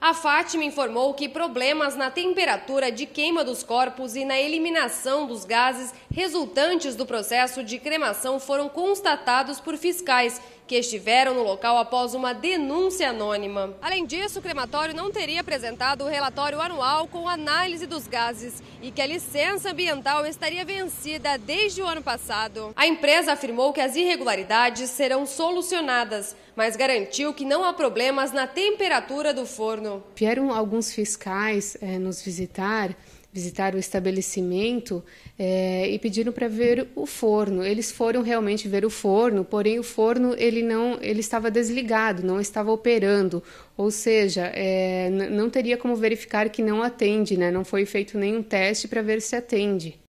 A Fátima informou que problemas na temperatura de queima dos corpos e na eliminação dos gases resultantes do processo de cremação foram constatados por fiscais que estiveram no local após uma denúncia anônima. Além disso, o crematório não teria apresentado o relatório anual com análise dos gases e que a licença ambiental estaria vencida desde o ano passado. A empresa afirmou que as irregularidades serão solucionadas, mas garantiu que não há problemas na temperatura do forno ano vieram alguns fiscais é, nos visitar, visitar o estabelecimento é, e pediram para ver o forno. Eles foram realmente ver o forno, porém o forno ele não, ele estava desligado, não estava operando, ou seja, é, não teria como verificar que não atende, né? Não foi feito nenhum teste para ver se atende.